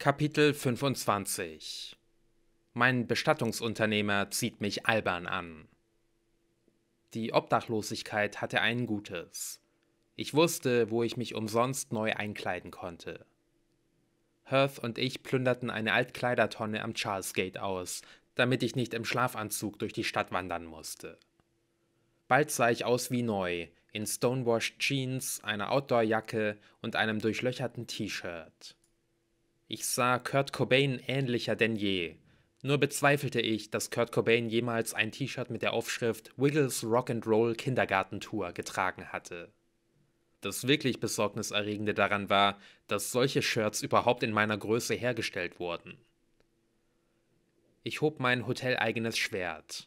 Kapitel 25 Mein Bestattungsunternehmer zieht mich albern an. Die Obdachlosigkeit hatte ein Gutes. Ich wusste, wo ich mich umsonst neu einkleiden konnte. Hearth und ich plünderten eine Altkleidertonne am Charles Gate aus, damit ich nicht im Schlafanzug durch die Stadt wandern musste. Bald sah ich aus wie neu, in stonewashed Jeans, einer Outdoorjacke und einem durchlöcherten T-Shirt. Ich sah Kurt Cobain ähnlicher denn je. Nur bezweifelte ich, dass Kurt Cobain jemals ein T-Shirt mit der Aufschrift Wiggles Rock'n'Roll Kindergartentour getragen hatte. Das wirklich besorgniserregende daran war, dass solche Shirts überhaupt in meiner Größe hergestellt wurden. Ich hob mein hoteleigenes Schwert.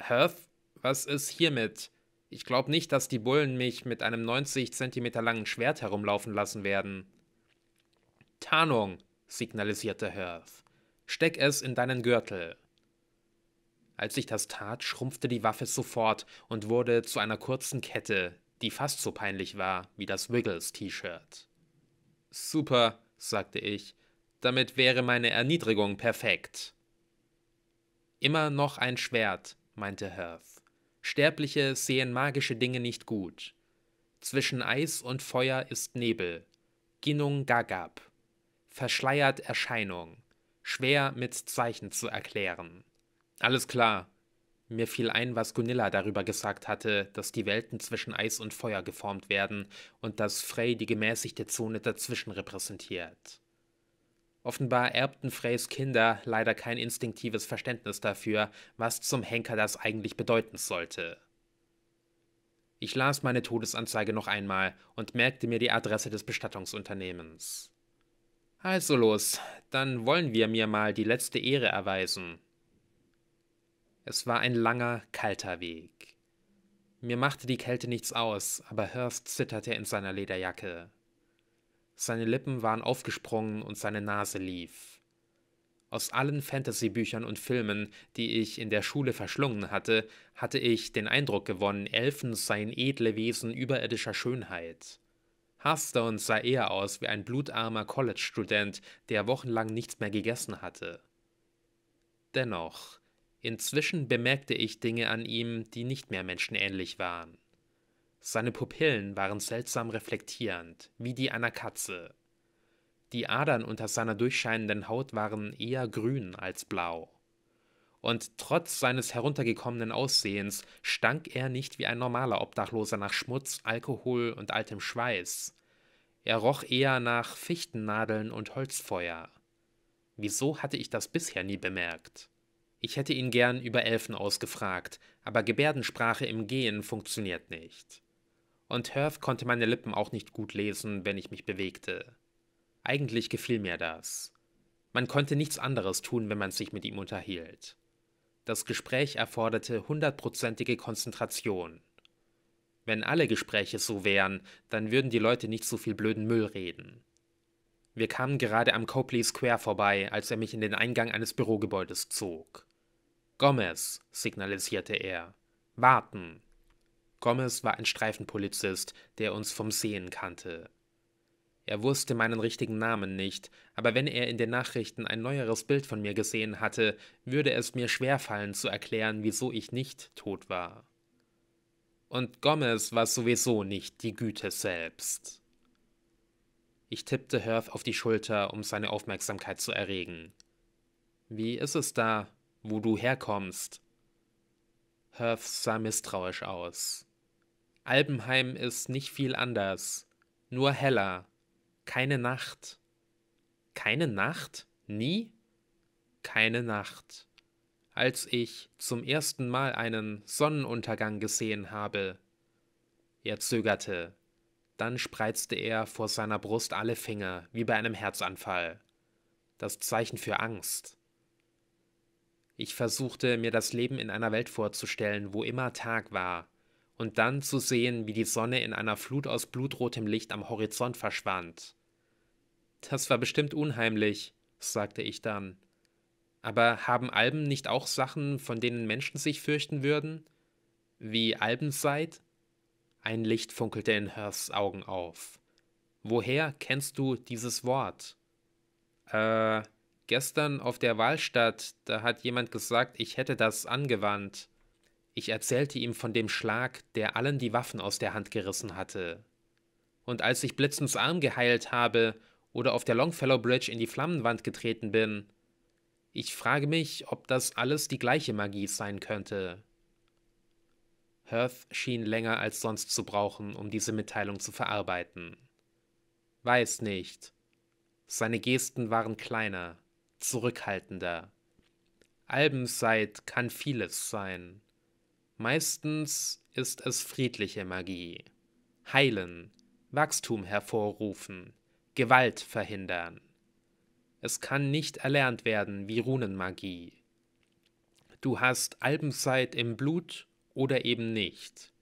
Hearth, was ist hiermit? Ich glaube nicht, dass die Bullen mich mit einem 90 cm langen Schwert herumlaufen lassen werden. Tarnung, signalisierte Heath. Steck es in deinen Gürtel. Als ich das tat, schrumpfte die Waffe sofort und wurde zu einer kurzen Kette, die fast so peinlich war wie das Wiggles-T-Shirt. Super, sagte ich. Damit wäre meine Erniedrigung perfekt. Immer noch ein Schwert, meinte Heath. Sterbliche sehen magische Dinge nicht gut. Zwischen Eis und Feuer ist Nebel. Ginnung Gagab verschleiert Erscheinung, schwer mit Zeichen zu erklären. Alles klar. Mir fiel ein, was Gunilla darüber gesagt hatte, dass die Welten zwischen Eis und Feuer geformt werden und dass Frey die gemäßigte Zone dazwischen repräsentiert. Offenbar erbten Freys Kinder leider kein instinktives Verständnis dafür, was zum Henker das eigentlich bedeuten sollte. Ich las meine Todesanzeige noch einmal und merkte mir die Adresse des Bestattungsunternehmens. Also los, dann wollen wir mir mal die letzte Ehre erweisen. Es war ein langer, kalter Weg. Mir machte die Kälte nichts aus, aber Hurst zitterte in seiner Lederjacke. Seine Lippen waren aufgesprungen und seine Nase lief. Aus allen Fantasybüchern und Filmen, die ich in der Schule verschlungen hatte, hatte ich den Eindruck gewonnen, Elfen seien edle Wesen überirdischer Schönheit. Hearthstone sah eher aus wie ein blutarmer College-Student, der wochenlang nichts mehr gegessen hatte. Dennoch, inzwischen bemerkte ich Dinge an ihm, die nicht mehr menschenähnlich waren. Seine Pupillen waren seltsam reflektierend, wie die einer Katze. Die Adern unter seiner durchscheinenden Haut waren eher grün als blau und trotz seines heruntergekommenen Aussehens stank er nicht wie ein normaler Obdachloser nach Schmutz, Alkohol und altem Schweiß. Er roch eher nach Fichtennadeln und Holzfeuer. Wieso hatte ich das bisher nie bemerkt? Ich hätte ihn gern über Elfen ausgefragt, aber Gebärdensprache im Gehen funktioniert nicht. Und Herth konnte meine Lippen auch nicht gut lesen, wenn ich mich bewegte. Eigentlich gefiel mir das. Man konnte nichts anderes tun, wenn man sich mit ihm unterhielt. Das Gespräch erforderte hundertprozentige Konzentration. Wenn alle Gespräche so wären, dann würden die Leute nicht so viel blöden Müll reden. Wir kamen gerade am Copley Square vorbei, als er mich in den Eingang eines Bürogebäudes zog. Gomez, signalisierte er. Warten. Gomez war ein Streifenpolizist, der uns vom Sehen kannte. Er wusste meinen richtigen Namen nicht, aber wenn er in den Nachrichten ein neueres Bild von mir gesehen hatte, würde es mir schwerfallen zu erklären, wieso ich nicht tot war. Und Gomez war sowieso nicht die Güte selbst. Ich tippte Hearth auf die Schulter, um seine Aufmerksamkeit zu erregen. Wie ist es da, wo du herkommst? Hearth sah misstrauisch aus. Albenheim ist nicht viel anders, nur heller, keine Nacht. Keine Nacht? Nie? Keine Nacht. Als ich zum ersten Mal einen Sonnenuntergang gesehen habe. Er zögerte. Dann spreizte er vor seiner Brust alle Finger, wie bei einem Herzanfall. Das Zeichen für Angst. Ich versuchte mir das Leben in einer Welt vorzustellen, wo immer Tag war, und dann zu sehen, wie die Sonne in einer Flut aus blutrotem Licht am Horizont verschwand. Das war bestimmt unheimlich, sagte ich dann. Aber haben Alben nicht auch Sachen, von denen Menschen sich fürchten würden? Wie Albenseid? Ein Licht funkelte in Hearsts Augen auf. Woher kennst du dieses Wort? Äh, gestern auf der Wahlstatt, da hat jemand gesagt, ich hätte das angewandt. Ich erzählte ihm von dem Schlag, der allen die Waffen aus der Hand gerissen hatte. Und als ich Blitzens Arm geheilt habe oder auf der Longfellow Bridge in die Flammenwand getreten bin. Ich frage mich, ob das alles die gleiche Magie sein könnte. Hearth schien länger als sonst zu brauchen, um diese Mitteilung zu verarbeiten. Weiß nicht. Seine Gesten waren kleiner, zurückhaltender. Albenzeit kann vieles sein. Meistens ist es friedliche Magie. Heilen, Wachstum hervorrufen, Gewalt verhindern. Es kann nicht erlernt werden wie Runenmagie. Du hast Albenzeit im Blut oder eben nicht.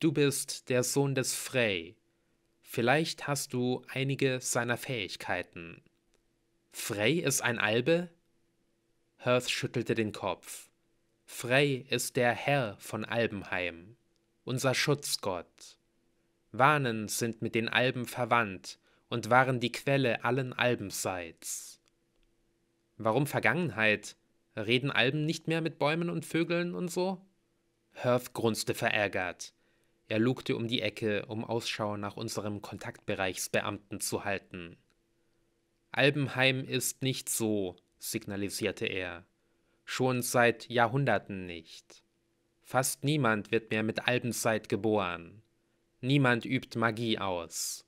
Du bist der Sohn des Frey. Vielleicht hast du einige seiner Fähigkeiten. Frey ist ein Albe? Hearth schüttelte den Kopf. Frey ist der Herr von Albenheim, unser Schutzgott. Wanen sind mit den Alben verwandt und waren die Quelle allen Albenseits. Warum Vergangenheit? Reden Alben nicht mehr mit Bäumen und Vögeln und so? Hearth grunzte verärgert. Er lugte um die Ecke, um Ausschau nach unserem Kontaktbereichsbeamten zu halten. Albenheim ist nicht so, signalisierte er. Schon seit Jahrhunderten nicht. Fast niemand wird mehr mit Albenzeit geboren. Niemand übt Magie aus.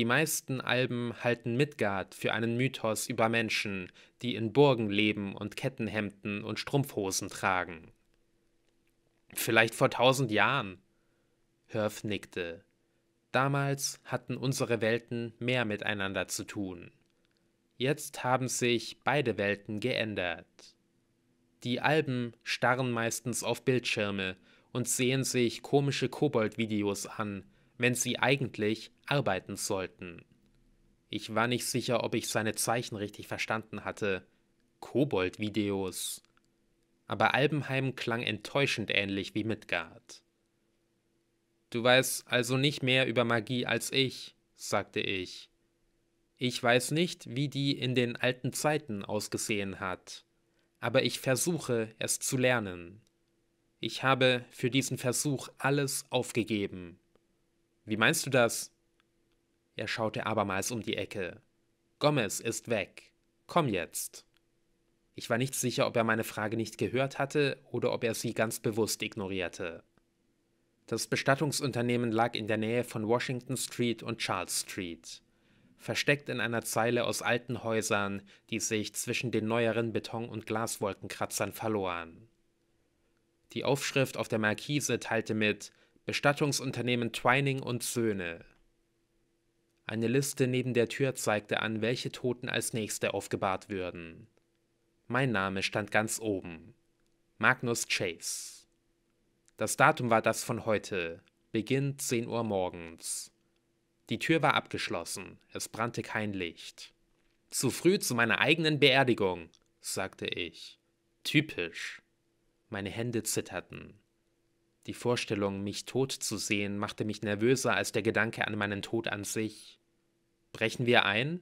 Die meisten Alben halten Midgard für einen Mythos über Menschen, die in Burgen leben und Kettenhemden und Strumpfhosen tragen. Vielleicht vor tausend Jahren. Hörf nickte. Damals hatten unsere Welten mehr miteinander zu tun. Jetzt haben sich beide Welten geändert. Die Alben starren meistens auf Bildschirme und sehen sich komische Kobold-Videos an, wenn sie eigentlich arbeiten sollten. Ich war nicht sicher, ob ich seine Zeichen richtig verstanden hatte. Kobold-Videos. Aber Albenheim klang enttäuschend ähnlich wie Midgard. Du weißt also nicht mehr über Magie als ich, sagte ich. Ich weiß nicht, wie die in den alten Zeiten ausgesehen hat, aber ich versuche, es zu lernen. Ich habe für diesen Versuch alles aufgegeben. Wie meinst du das? Er schaute abermals um die Ecke. Gomez ist weg. Komm jetzt. Ich war nicht sicher, ob er meine Frage nicht gehört hatte oder ob er sie ganz bewusst ignorierte. Das Bestattungsunternehmen lag in der Nähe von Washington Street und Charles Street, versteckt in einer Zeile aus alten Häusern, die sich zwischen den neueren Beton- und Glaswolkenkratzern verloren. Die Aufschrift auf der Markise teilte mit Bestattungsunternehmen Twining und Söhne eine Liste neben der Tür zeigte an, welche Toten als nächste aufgebahrt würden. Mein Name stand ganz oben. Magnus Chase. Das Datum war das von heute, Beginn 10 Uhr morgens. Die Tür war abgeschlossen, es brannte kein Licht. Zu früh zu meiner eigenen Beerdigung, sagte ich. Typisch. Meine Hände zitterten. Die Vorstellung, mich tot zu sehen, machte mich nervöser als der Gedanke an meinen Tod an sich. Brechen wir ein?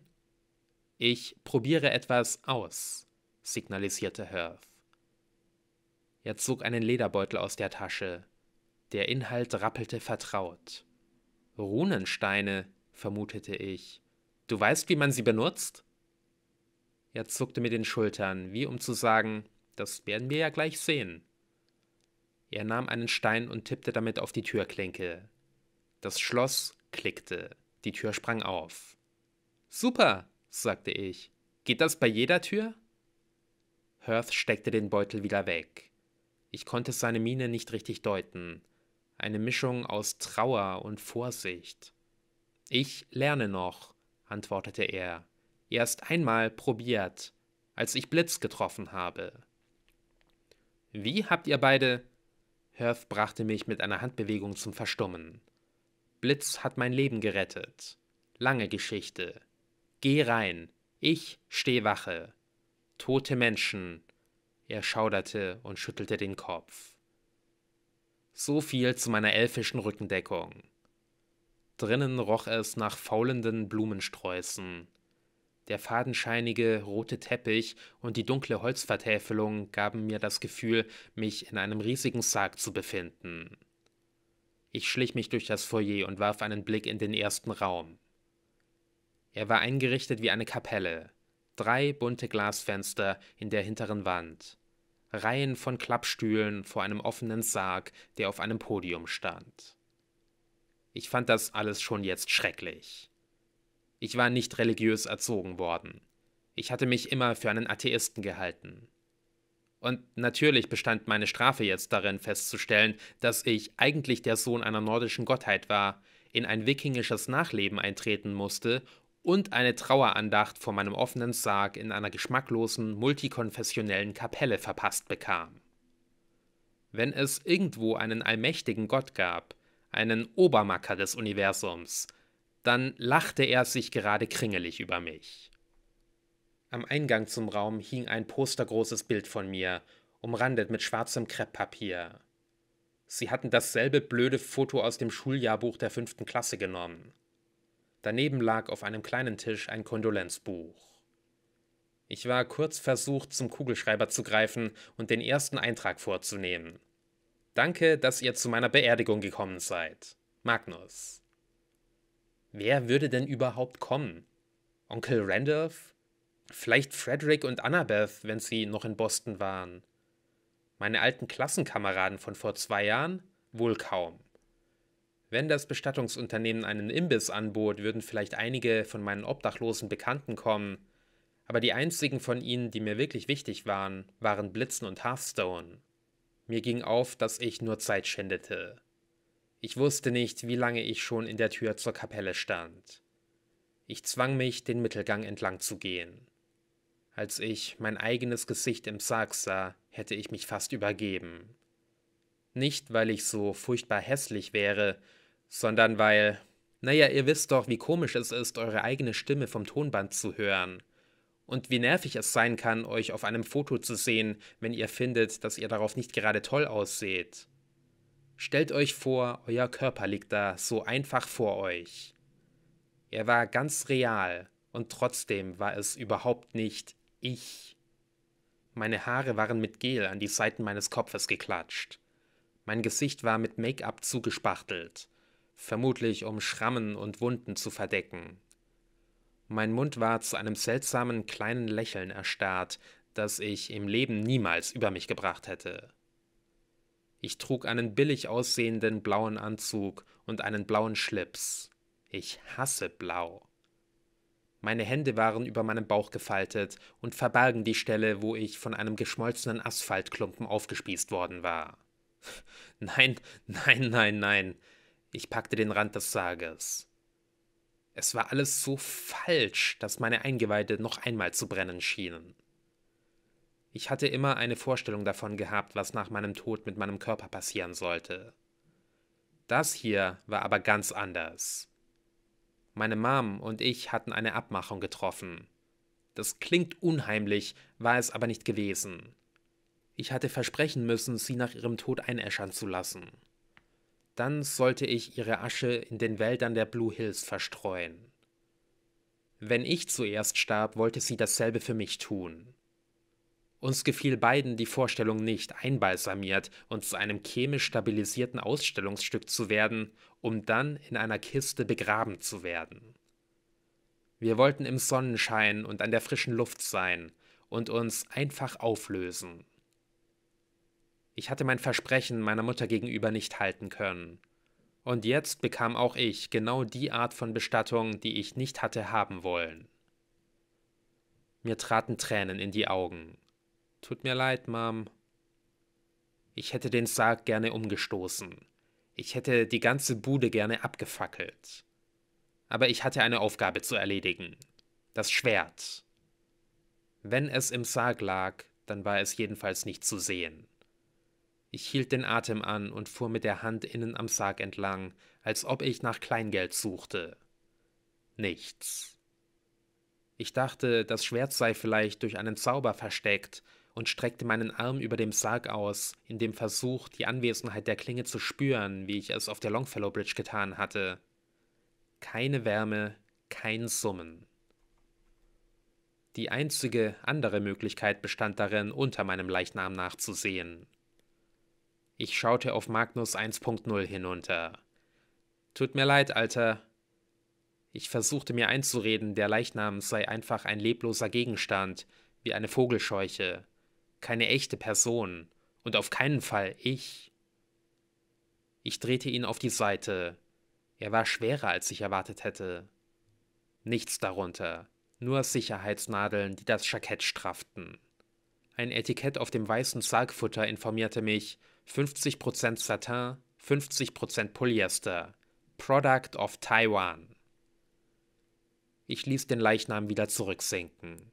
Ich probiere etwas aus, signalisierte Hearth. Er zog einen Lederbeutel aus der Tasche. Der Inhalt rappelte vertraut. Runensteine, vermutete ich. Du weißt, wie man sie benutzt? Er zuckte mit den Schultern, wie um zu sagen, das werden wir ja gleich sehen. Er nahm einen Stein und tippte damit auf die Türklinke. Das Schloss klickte, die Tür sprang auf. Super, sagte ich. Geht das bei jeder Tür? Hearth steckte den Beutel wieder weg. Ich konnte seine Miene nicht richtig deuten. Eine Mischung aus Trauer und Vorsicht. Ich lerne noch, antwortete er. Erst einmal probiert, als ich Blitz getroffen habe. Wie habt ihr beide? Hearth brachte mich mit einer Handbewegung zum Verstummen. Blitz hat mein Leben gerettet. Lange Geschichte. Geh rein, ich steh Wache. Tote Menschen. Er schauderte und schüttelte den Kopf. So viel zu meiner elfischen Rückendeckung. Drinnen roch es nach faulenden Blumensträußen. Der fadenscheinige rote Teppich und die dunkle Holzvertäfelung gaben mir das Gefühl, mich in einem riesigen Sarg zu befinden. Ich schlich mich durch das Foyer und warf einen Blick in den ersten Raum. Er war eingerichtet wie eine Kapelle. Drei bunte Glasfenster in der hinteren Wand. Reihen von Klappstühlen vor einem offenen Sarg, der auf einem Podium stand. Ich fand das alles schon jetzt schrecklich. Ich war nicht religiös erzogen worden. Ich hatte mich immer für einen Atheisten gehalten. Und natürlich bestand meine Strafe jetzt darin festzustellen, dass ich eigentlich der Sohn einer nordischen Gottheit war, in ein wikingisches Nachleben eintreten musste und eine Trauerandacht vor meinem offenen Sarg in einer geschmacklosen, multikonfessionellen Kapelle verpasst bekam. Wenn es irgendwo einen allmächtigen Gott gab, einen Obermacker des Universums, dann lachte er sich gerade kringelig über mich. Am Eingang zum Raum hing ein postergroßes Bild von mir, umrandet mit schwarzem Krepppapier. Sie hatten dasselbe blöde Foto aus dem Schuljahrbuch der fünften Klasse genommen. Daneben lag auf einem kleinen Tisch ein Kondolenzbuch. Ich war kurz versucht, zum Kugelschreiber zu greifen und den ersten Eintrag vorzunehmen. Danke, dass ihr zu meiner Beerdigung gekommen seid. Magnus. Wer würde denn überhaupt kommen? Onkel Randolph? Vielleicht Frederick und Annabeth, wenn sie noch in Boston waren. Meine alten Klassenkameraden von vor zwei Jahren? Wohl kaum. Wenn das Bestattungsunternehmen einen Imbiss anbot, würden vielleicht einige von meinen obdachlosen Bekannten kommen. Aber die einzigen von ihnen, die mir wirklich wichtig waren, waren Blitzen und Hearthstone. Mir ging auf, dass ich nur Zeit schändete. Ich wusste nicht, wie lange ich schon in der Tür zur Kapelle stand. Ich zwang mich, den Mittelgang entlang zu gehen. Als ich mein eigenes Gesicht im Sarg sah, hätte ich mich fast übergeben. Nicht, weil ich so furchtbar hässlich wäre, sondern weil, naja, ihr wisst doch, wie komisch es ist, eure eigene Stimme vom Tonband zu hören. Und wie nervig es sein kann, euch auf einem Foto zu sehen, wenn ihr findet, dass ihr darauf nicht gerade toll ausseht. Stellt euch vor, euer Körper liegt da so einfach vor euch. Er war ganz real und trotzdem war es überhaupt nicht ich. Meine Haare waren mit Gel an die Seiten meines Kopfes geklatscht. Mein Gesicht war mit Make-up zugespachtelt vermutlich um Schrammen und Wunden zu verdecken. Mein Mund war zu einem seltsamen kleinen Lächeln erstarrt, das ich im Leben niemals über mich gebracht hätte. Ich trug einen billig aussehenden blauen Anzug und einen blauen Schlips. Ich hasse Blau. Meine Hände waren über meinem Bauch gefaltet und verbargen die Stelle, wo ich von einem geschmolzenen Asphaltklumpen aufgespießt worden war. Nein, nein, nein, nein. Ich packte den Rand des Sarges. Es war alles so falsch, dass meine Eingeweide noch einmal zu brennen schienen. Ich hatte immer eine Vorstellung davon gehabt, was nach meinem Tod mit meinem Körper passieren sollte. Das hier war aber ganz anders. Meine Mom und ich hatten eine Abmachung getroffen. Das klingt unheimlich, war es aber nicht gewesen. Ich hatte versprechen müssen, sie nach ihrem Tod einäschern zu lassen dann sollte ich ihre Asche in den Wäldern der Blue Hills verstreuen. Wenn ich zuerst starb, wollte sie dasselbe für mich tun. Uns gefiel beiden die Vorstellung nicht, einbalsamiert und zu einem chemisch stabilisierten Ausstellungsstück zu werden, um dann in einer Kiste begraben zu werden. Wir wollten im Sonnenschein und an der frischen Luft sein und uns einfach auflösen. Ich hatte mein Versprechen meiner Mutter gegenüber nicht halten können. Und jetzt bekam auch ich genau die Art von Bestattung, die ich nicht hatte haben wollen. Mir traten Tränen in die Augen. Tut mir leid, Mom. Ich hätte den Sarg gerne umgestoßen. Ich hätte die ganze Bude gerne abgefackelt. Aber ich hatte eine Aufgabe zu erledigen. Das Schwert. Wenn es im Sarg lag, dann war es jedenfalls nicht zu sehen. Ich hielt den Atem an und fuhr mit der Hand innen am Sarg entlang, als ob ich nach Kleingeld suchte. Nichts. Ich dachte, das Schwert sei vielleicht durch einen Zauber versteckt und streckte meinen Arm über dem Sarg aus, in dem Versuch, die Anwesenheit der Klinge zu spüren, wie ich es auf der Longfellow Bridge getan hatte. Keine Wärme, kein Summen. Die einzige andere Möglichkeit bestand darin, unter meinem Leichnam nachzusehen. Ich schaute auf Magnus 1.0 hinunter. Tut mir leid, Alter. Ich versuchte mir einzureden, der Leichnam sei einfach ein lebloser Gegenstand, wie eine Vogelscheuche. Keine echte Person. Und auf keinen Fall ich. Ich drehte ihn auf die Seite. Er war schwerer, als ich erwartet hätte. Nichts darunter, nur Sicherheitsnadeln, die das Jackett strafften. Ein Etikett auf dem weißen Sargfutter informierte mich, 50% Satin, 50% Polyester. Product of Taiwan. Ich ließ den Leichnam wieder zurücksinken.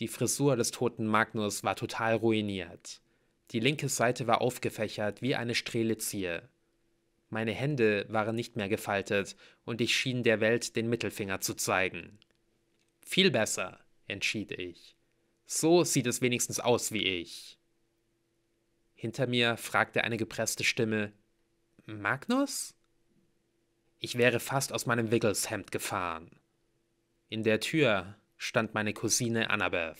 Die Frisur des toten Magnus war total ruiniert. Die linke Seite war aufgefächert wie eine Strelizier. Meine Hände waren nicht mehr gefaltet und ich schien der Welt den Mittelfinger zu zeigen. Viel besser, entschied ich. So sieht es wenigstens aus wie ich. Hinter mir fragte eine gepresste Stimme Magnus? Ich wäre fast aus meinem Wiggleshemd gefahren. In der Tür stand meine Cousine Annabeth.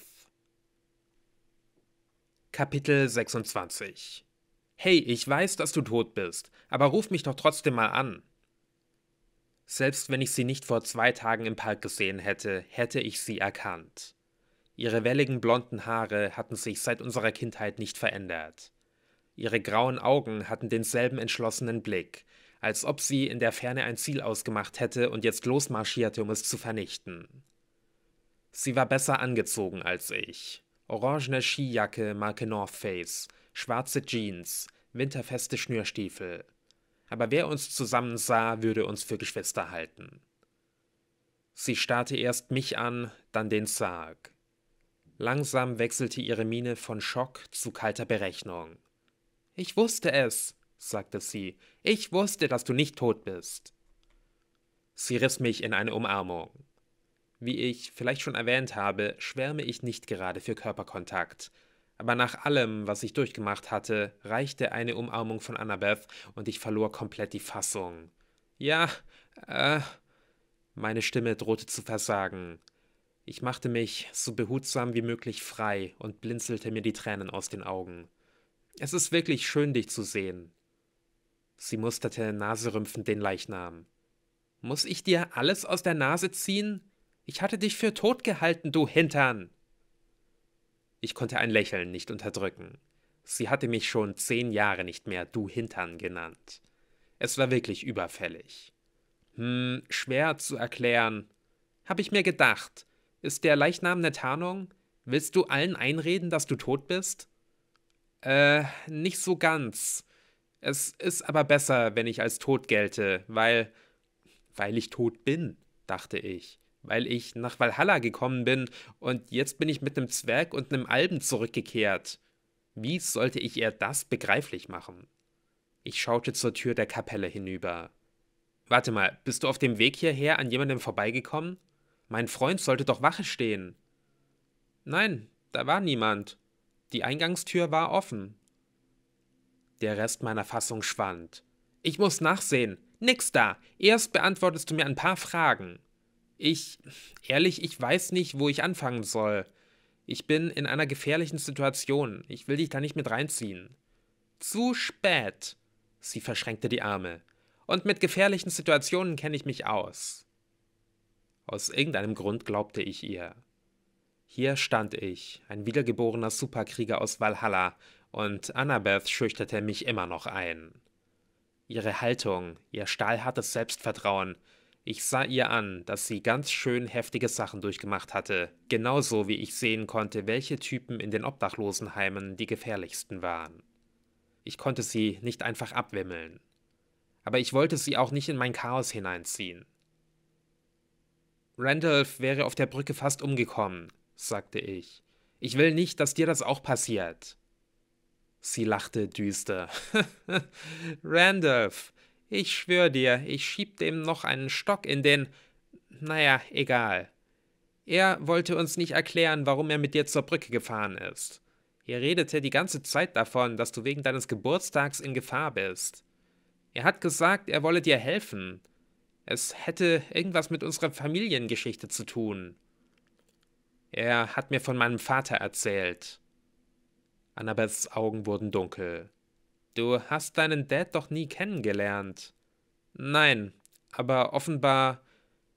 Kapitel 26 Hey, ich weiß, dass du tot bist, aber ruf mich doch trotzdem mal an. Selbst wenn ich sie nicht vor zwei Tagen im Park gesehen hätte, hätte ich sie erkannt. Ihre welligen blonden Haare hatten sich seit unserer Kindheit nicht verändert. Ihre grauen Augen hatten denselben entschlossenen Blick, als ob sie in der Ferne ein Ziel ausgemacht hätte und jetzt losmarschierte, um es zu vernichten. Sie war besser angezogen als ich. Orangene Skijacke Marke North Face, schwarze Jeans, winterfeste Schnürstiefel. Aber wer uns zusammen sah, würde uns für Geschwister halten. Sie starrte erst mich an, dann den Sarg. Langsam wechselte ihre Miene von Schock zu kalter Berechnung. Ich wusste es, sagte sie. Ich wusste, dass du nicht tot bist. Sie riss mich in eine Umarmung. Wie ich vielleicht schon erwähnt habe, schwärme ich nicht gerade für Körperkontakt. Aber nach allem, was ich durchgemacht hatte, reichte eine Umarmung von Annabeth und ich verlor komplett die Fassung. Ja, äh. Meine Stimme drohte zu versagen. Ich machte mich so behutsam wie möglich frei und blinzelte mir die Tränen aus den Augen. Es ist wirklich schön, dich zu sehen. Sie musterte naserümpfend den Leichnam. Muss ich dir alles aus der Nase ziehen? Ich hatte dich für tot gehalten, du Hintern! Ich konnte ein Lächeln nicht unterdrücken. Sie hatte mich schon zehn Jahre nicht mehr du Hintern genannt. Es war wirklich überfällig. Hm, schwer zu erklären. Hab ich mir gedacht. Ist der Leichnam eine Tarnung? Willst du allen einreden, dass du tot bist? Äh, nicht so ganz. Es ist aber besser, wenn ich als tot gelte, weil. weil ich tot bin, dachte ich. Weil ich nach Valhalla gekommen bin und jetzt bin ich mit einem Zwerg und einem Alben zurückgekehrt. Wie sollte ich ihr das begreiflich machen? Ich schaute zur Tür der Kapelle hinüber. Warte mal, bist du auf dem Weg hierher an jemandem vorbeigekommen? Mein Freund sollte doch Wache stehen. Nein, da war niemand. Die Eingangstür war offen. Der Rest meiner Fassung schwand. Ich muss nachsehen. Nix da. Erst beantwortest du mir ein paar Fragen. Ich. Ehrlich, ich weiß nicht, wo ich anfangen soll. Ich bin in einer gefährlichen Situation. Ich will dich da nicht mit reinziehen. Zu spät. Sie verschränkte die Arme. Und mit gefährlichen Situationen kenne ich mich aus. Aus irgendeinem Grund glaubte ich ihr. Hier stand ich, ein wiedergeborener Superkrieger aus Valhalla, und Annabeth schüchterte mich immer noch ein. Ihre Haltung, ihr stahlhartes Selbstvertrauen, ich sah ihr an, dass sie ganz schön heftige Sachen durchgemacht hatte, genauso wie ich sehen konnte, welche Typen in den Obdachlosenheimen die gefährlichsten waren. Ich konnte sie nicht einfach abwimmeln. Aber ich wollte sie auch nicht in mein Chaos hineinziehen. Randolph wäre auf der Brücke fast umgekommen, sagte ich. Ich will nicht, dass dir das auch passiert. Sie lachte düster. Randolph, ich schwör dir, ich schieb dem noch einen Stock in den. Naja, egal. Er wollte uns nicht erklären, warum er mit dir zur Brücke gefahren ist. Er redete die ganze Zeit davon, dass du wegen deines Geburtstags in Gefahr bist. Er hat gesagt, er wolle dir helfen. Es hätte irgendwas mit unserer Familiengeschichte zu tun. Er hat mir von meinem Vater erzählt. Annabeths Augen wurden dunkel. Du hast deinen Dad doch nie kennengelernt. Nein, aber offenbar.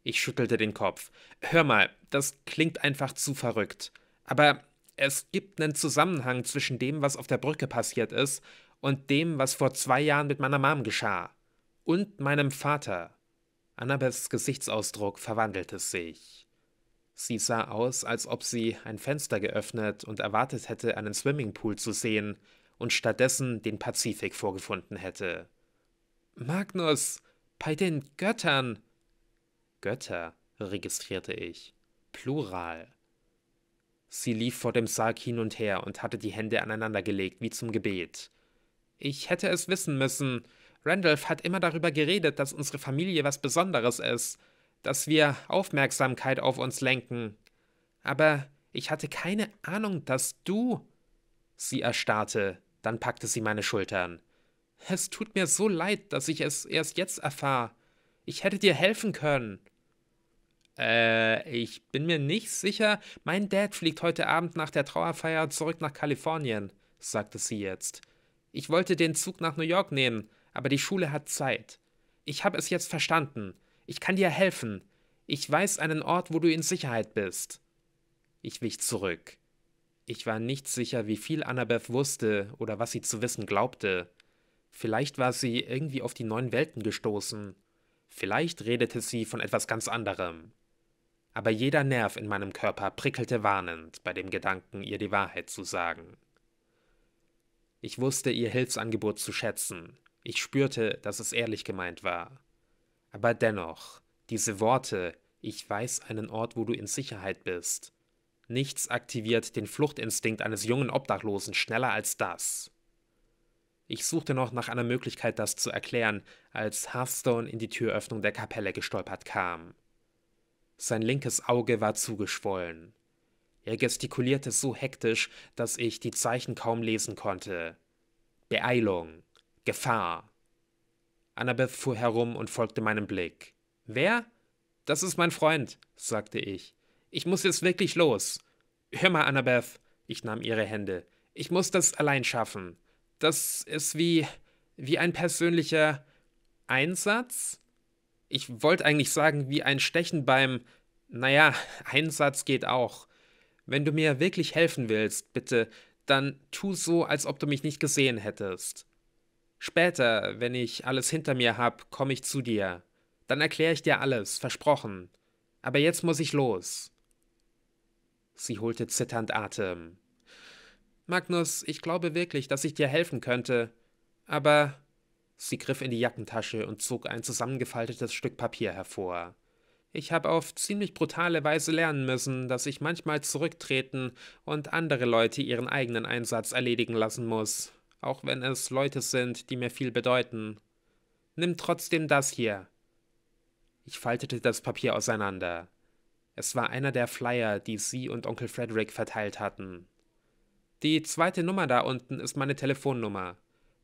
Ich schüttelte den Kopf. Hör mal, das klingt einfach zu verrückt. Aber es gibt einen Zusammenhang zwischen dem, was auf der Brücke passiert ist, und dem, was vor zwei Jahren mit meiner Mom geschah. Und meinem Vater. Annabeths Gesichtsausdruck verwandelte sich. Sie sah aus, als ob sie ein Fenster geöffnet und erwartet hätte, einen Swimmingpool zu sehen und stattdessen den Pazifik vorgefunden hätte. Magnus, bei den Göttern! Götter, registrierte ich. Plural. Sie lief vor dem Sarg hin und her und hatte die Hände aneinandergelegt wie zum Gebet. Ich hätte es wissen müssen. Randolph hat immer darüber geredet, dass unsere Familie was Besonderes ist dass wir Aufmerksamkeit auf uns lenken. Aber ich hatte keine Ahnung, dass du. Sie erstarrte, dann packte sie meine Schultern. Es tut mir so leid, dass ich es erst jetzt erfahre. Ich hätte dir helfen können. Äh, ich bin mir nicht sicher. Mein Dad fliegt heute Abend nach der Trauerfeier zurück nach Kalifornien, sagte sie jetzt. Ich wollte den Zug nach New York nehmen, aber die Schule hat Zeit. Ich habe es jetzt verstanden. Ich kann dir helfen. Ich weiß einen Ort, wo du in Sicherheit bist. Ich wich zurück. Ich war nicht sicher, wie viel Annabeth wusste oder was sie zu wissen glaubte. Vielleicht war sie irgendwie auf die neuen Welten gestoßen. Vielleicht redete sie von etwas ganz anderem. Aber jeder Nerv in meinem Körper prickelte warnend bei dem Gedanken, ihr die Wahrheit zu sagen. Ich wusste ihr Hilfsangebot zu schätzen. Ich spürte, dass es ehrlich gemeint war. Aber dennoch, diese Worte, ich weiß einen Ort, wo du in Sicherheit bist. Nichts aktiviert den Fluchtinstinkt eines jungen Obdachlosen schneller als das. Ich suchte noch nach einer Möglichkeit, das zu erklären, als Hearthstone in die Türöffnung der Kapelle gestolpert kam. Sein linkes Auge war zugeschwollen. Er gestikulierte so hektisch, dass ich die Zeichen kaum lesen konnte. Beeilung, Gefahr, Annabeth fuhr herum und folgte meinem Blick. Wer? Das ist mein Freund, sagte ich. Ich muss jetzt wirklich los. Hör mal, Annabeth, ich nahm ihre Hände. Ich muss das allein schaffen. Das ist wie wie ein persönlicher Einsatz? Ich wollte eigentlich sagen, wie ein Stechen beim naja, Einsatz geht auch. Wenn du mir wirklich helfen willst, bitte, dann tu so, als ob du mich nicht gesehen hättest. Später, wenn ich alles hinter mir hab, komme ich zu dir. Dann erkläre ich dir alles, versprochen. Aber jetzt muss ich los. Sie holte zitternd Atem. Magnus, ich glaube wirklich, dass ich dir helfen könnte. Aber. Sie griff in die Jackentasche und zog ein zusammengefaltetes Stück Papier hervor. Ich habe auf ziemlich brutale Weise lernen müssen, dass ich manchmal zurücktreten und andere Leute ihren eigenen Einsatz erledigen lassen muss auch wenn es Leute sind, die mir viel bedeuten. Nimm trotzdem das hier. Ich faltete das Papier auseinander. Es war einer der Flyer, die sie und Onkel Frederick verteilt hatten. Die zweite Nummer da unten ist meine Telefonnummer.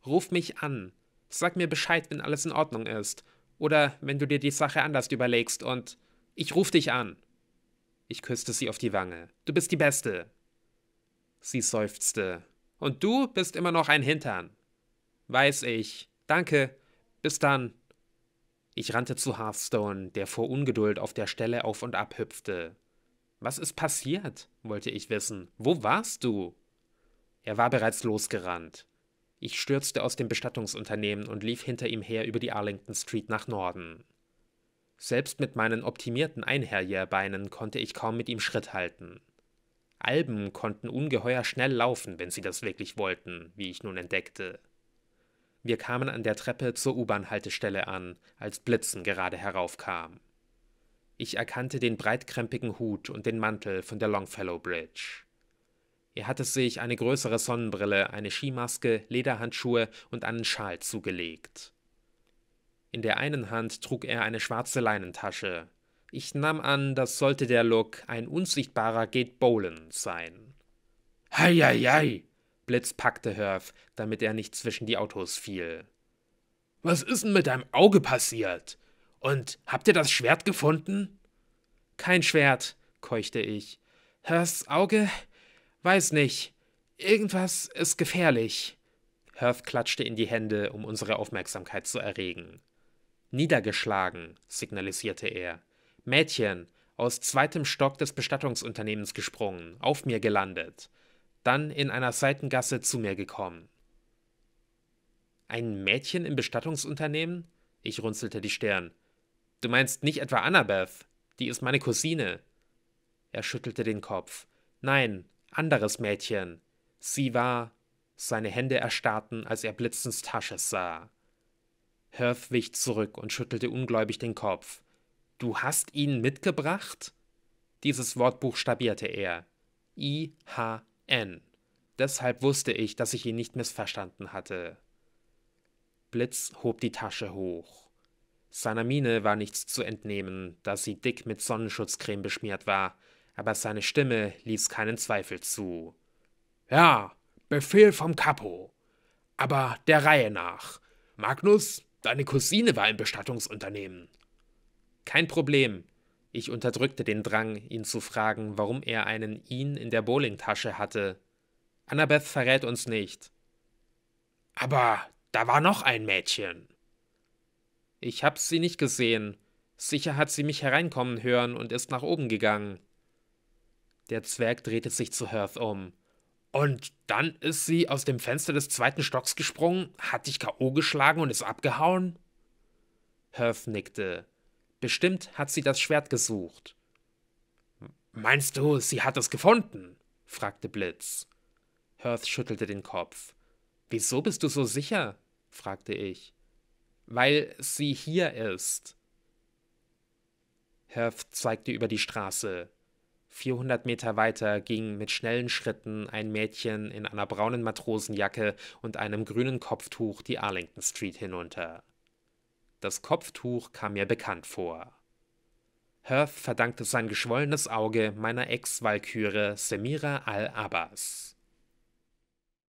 Ruf mich an. Sag mir Bescheid, wenn alles in Ordnung ist. Oder wenn du dir die Sache anders überlegst und ich ruf dich an. Ich küsste sie auf die Wange. Du bist die Beste. Sie seufzte. Und du bist immer noch ein Hintern. Weiß ich. Danke. Bis dann. Ich rannte zu Hearthstone, der vor Ungeduld auf der Stelle auf und ab hüpfte. Was ist passiert? wollte ich wissen. Wo warst du? Er war bereits losgerannt. Ich stürzte aus dem Bestattungsunternehmen und lief hinter ihm her über die Arlington Street nach Norden. Selbst mit meinen optimierten Einherjährbeinen konnte ich kaum mit ihm Schritt halten. Alben konnten ungeheuer schnell laufen, wenn sie das wirklich wollten, wie ich nun entdeckte. Wir kamen an der Treppe zur U-Bahn-Haltestelle an, als Blitzen gerade heraufkam. Ich erkannte den breitkrempigen Hut und den Mantel von der Longfellow Bridge. Er hatte sich eine größere Sonnenbrille, eine Skimaske, Lederhandschuhe und einen Schal zugelegt. In der einen Hand trug er eine schwarze Leinentasche, ich nahm an, das sollte der Look ein unsichtbarer Gate Bolan sein. Hei, hei, hei! Blitz packte Herf, damit er nicht zwischen die Autos fiel. Was ist denn mit deinem Auge passiert? Und habt ihr das Schwert gefunden? Kein Schwert, keuchte ich. Herfs Auge? Weiß nicht. Irgendwas ist gefährlich. Herf klatschte in die Hände, um unsere Aufmerksamkeit zu erregen. Niedergeschlagen, signalisierte er. Mädchen, aus zweitem Stock des Bestattungsunternehmens gesprungen, auf mir gelandet, dann in einer Seitengasse zu mir gekommen. Ein Mädchen im Bestattungsunternehmen? Ich runzelte die Stirn. Du meinst nicht etwa Annabeth? Die ist meine Cousine. Er schüttelte den Kopf. Nein, anderes Mädchen. Sie war. Seine Hände erstarrten, als er Blitzens Tasche sah. Hirth wich zurück und schüttelte ungläubig den Kopf. Du hast ihn mitgebracht? Dieses Wort buchstabierte er. I-H-N. Deshalb wusste ich, dass ich ihn nicht missverstanden hatte. Blitz hob die Tasche hoch. Seiner Miene war nichts zu entnehmen, da sie dick mit Sonnenschutzcreme beschmiert war, aber seine Stimme ließ keinen Zweifel zu. Ja, Befehl vom Kapo. Aber der Reihe nach. Magnus, deine Cousine war im Bestattungsunternehmen. Kein Problem. Ich unterdrückte den Drang, ihn zu fragen, warum er einen ihn in der Bowlingtasche hatte. Annabeth verrät uns nicht. Aber da war noch ein Mädchen. Ich hab sie nicht gesehen. Sicher hat sie mich hereinkommen hören und ist nach oben gegangen. Der Zwerg drehte sich zu Hearth um. Und dann ist sie aus dem Fenster des zweiten Stocks gesprungen, hat dich K.O. geschlagen und ist abgehauen? Hearth nickte. Bestimmt hat sie das Schwert gesucht. Meinst du, sie hat es gefunden? fragte Blitz. Hearth schüttelte den Kopf. Wieso bist du so sicher? fragte ich. Weil sie hier ist. Hearth zeigte über die Straße. 400 Meter weiter ging mit schnellen Schritten ein Mädchen in einer braunen Matrosenjacke und einem grünen Kopftuch die Arlington Street hinunter. Das Kopftuch kam mir bekannt vor. Hearth verdankte sein geschwollenes Auge meiner Ex-Walküre Semira al-Abbas.